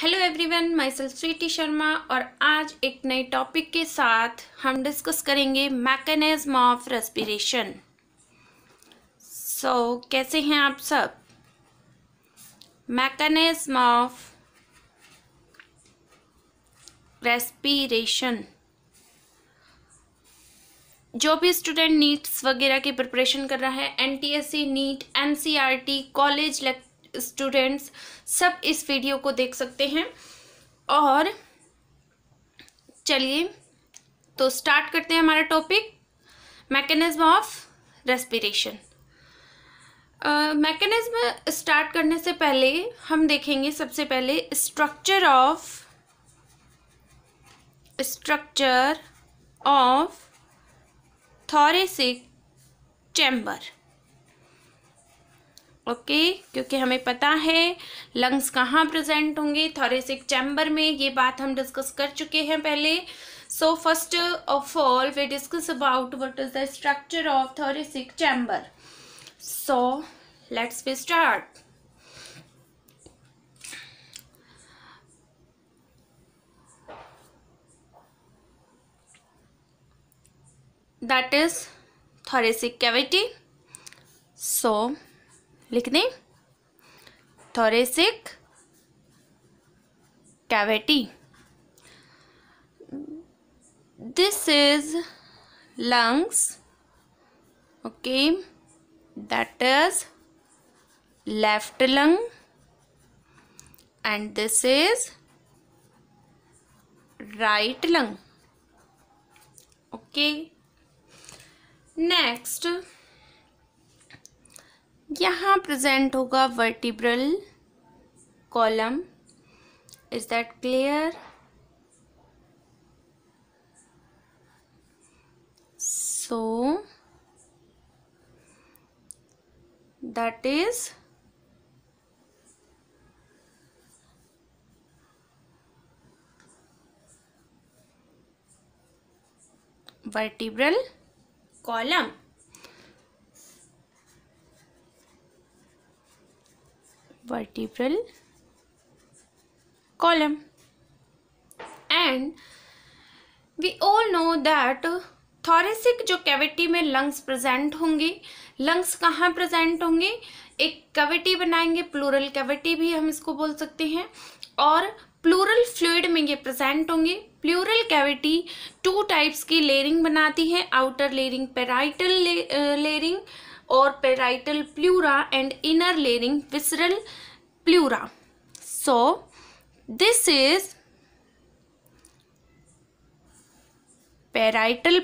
Hello everyone myself Sweety Sharma और आज एक नए टॉपिक के साथ हम डिस्कस करेंगे मैकेनिज्म ऑफ रेस्पिरेशन सो कैसे हैं आप सब मैकेनिज्म ऑफ रेस्पिरेशन जो भी स्टूडेंट नीट्स वगैरह की प्रिपरेशन कर रहा है NTSC NEET NCERT college lecture students सब इस वीडियो को देख सकते हैं और चलिए तो स्टार्ट करते हैं हमारा topic mechanism of respiration mechanism start करने से पहले हम देखेंगे सबसे पहले structure of structure of thoracic chamber okay क्योंकि हमें पता है लंग्स कहाँ प्रेजेंट होंगे थॉरेसिक चैम्बर में ये बात हम डिस्कस कर चुके हैं पहले so first of all we discuss about what is the structure of thoracic chamber so let's we start that is thoracic cavity so लिख दें thoracic cavity this is lungs okay that is left lung and this is right lung okay next यहाँ present होगा vertebral column is that clear so that is vertebral column vertebral column and we all know that thoracic जो cavity में lungs present होंगे lungs कहाँ present होंगे एक cavity बनाएंगे plural cavity भी हम इसको बोल सकते हैं और प्लूरल फ्लूड में ये प्रेजेंट होंगे प्लूरल कैविटी टू टाइप्स की लेयरिंग बनाती है आउटर लेयरिंग पेराइटल लेयरिंग और parietal pleura and inner layering visceral pleura. So, this is parietal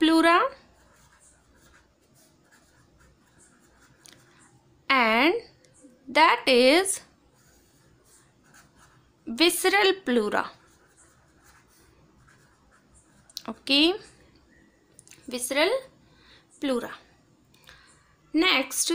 pleura and that is visceral pleura okay visceral pleura next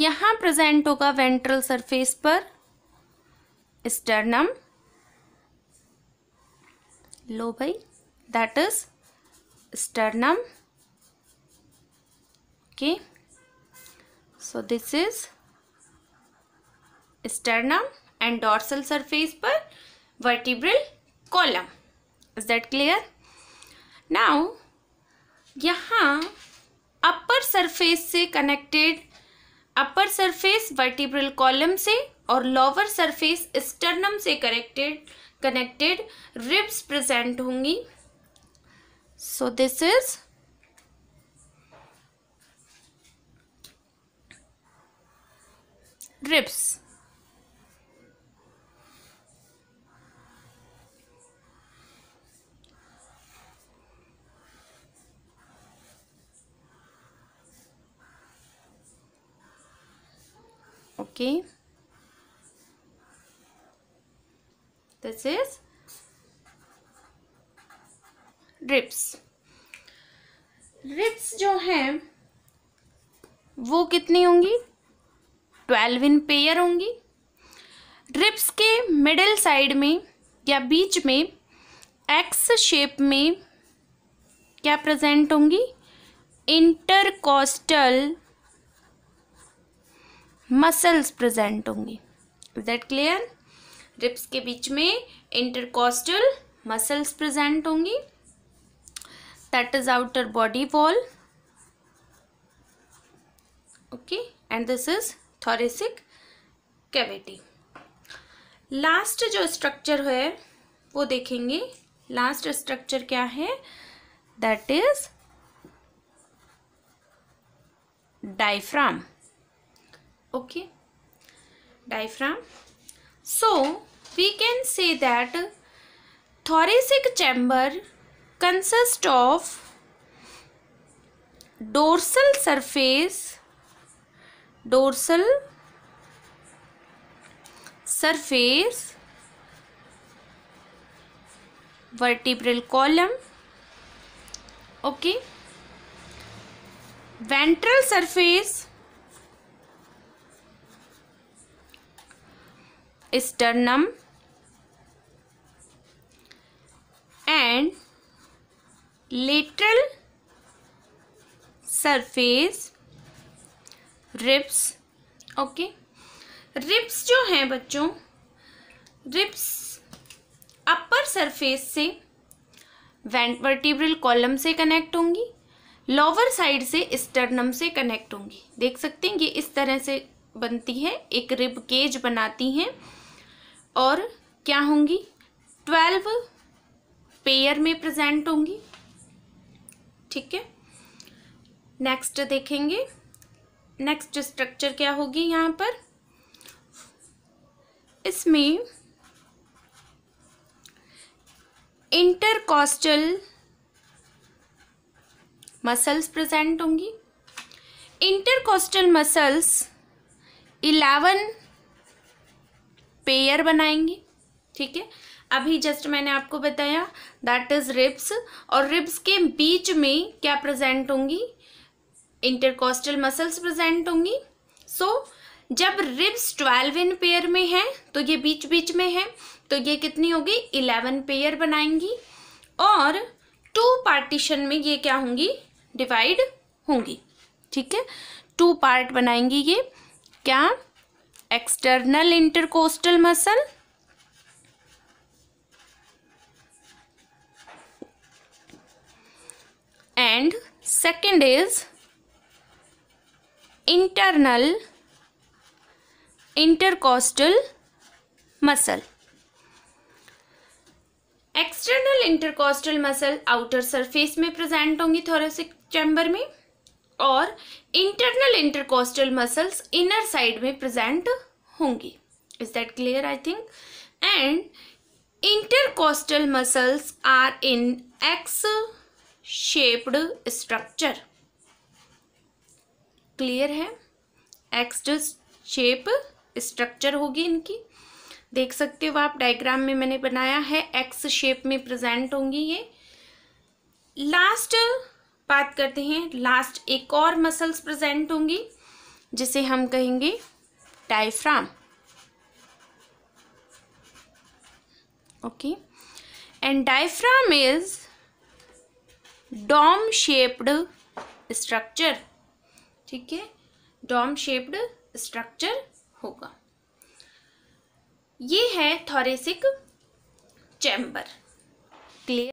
यहाँ present होगा ventral surface पर sternum लो भाई that is sternum okay so this is sternum and dorsal surface पर vertebral column is that clear now यहाँ upper surface से connected upper surface vertebral column से और लोअर सरफेस स्टर्नम से कनेक्टेड कनेक्टेड रिब्स प्रेजेंट होंगी so this is ribs okay this is ribs ribs जो हैं वो कितनी होंगी ट्वेल्व इन पेयर होंगी रिप्स के मिडिल साइड में या बीच में एक्स शेप में क्या प्रेजेंट होंगी इंटरकोस्टल मसल्स प्रेजेंट होंगी इज दैट क्लियर रिप्स के बीच में इंटरकोस्टल मसल्स प्रेजेंट होंगी that is outer body wall okay and this is thoracic cavity last जो स्ट्रक्चर है वो देखेंगे लास्ट स्ट्रक्चर क्या है that is diaphragm okay diaphragm so we can say that thoracic chamber consists of dorsal surface dorsal surface vertebral column okay ventral surface sternum and lateral surface ribs okay okay. Ribs जो हैं बच्चों ribs upper surface से vertebral column से connect होंगी lower side से sternum से connect होंगी देख सकते हैं ये इस तरह से बनती है एक रिब केज बनाती हैं और क्या होंगी ट्वेल्व पेयर में प्रेजेंट होंगी ठीक है नेक्स्ट देखेंगे नेक्स्ट स्ट्रक्चर क्या होगी यहाँ पर इसमें इंटरकॉस्टल मसल्स प्रेजेंट होंगी इंटरकॉस्टल मसल्स इलेवन पेयर बनाएंगे ठीक है अभी जस्ट मैंने आपको बताया दैट इज रिब्स और रिब्स के बीच में क्या प्रेजेंट होंगी इंटरकोस्टल मसल्स प्रेजेंट होंगी सो so, जब रिब्स ट्वेल्व इन पेयर में है तो ये बीच बीच में है तो ये कितनी होगी इलेवन पेयर बनाएंगी और टू पार्टीशन में ये क्या होंगी डिवाइड होंगी ठीक है टू पार्ट बनाएंगी ये क्या external intercostal muscle and second is internal intercostal muscle external intercostal muscle outer surface में प्रेजेंट होंगी थोरेसिक चैम्बर में और internal intercostal muscles inner side में प्रेजेंट होंगी is that clear I think and intercostal muscles are in X shaped structure clear है X shape structure होगी इनकी देख सकते हो आप डायग्राम में मैंने बनाया है एक्स शेप में प्रेजेंट होंगी ये लास्ट बात करते हैं लास्ट एक और मसल्स प्रेजेंट होंगी जिसे हम कहेंगे diaphragm okay and diaphragm is dome shaped structure ठीक है डॉम शेप्ड स्ट्रक्चर होगा ये है थॉरेसिक चैम्बर क्लियर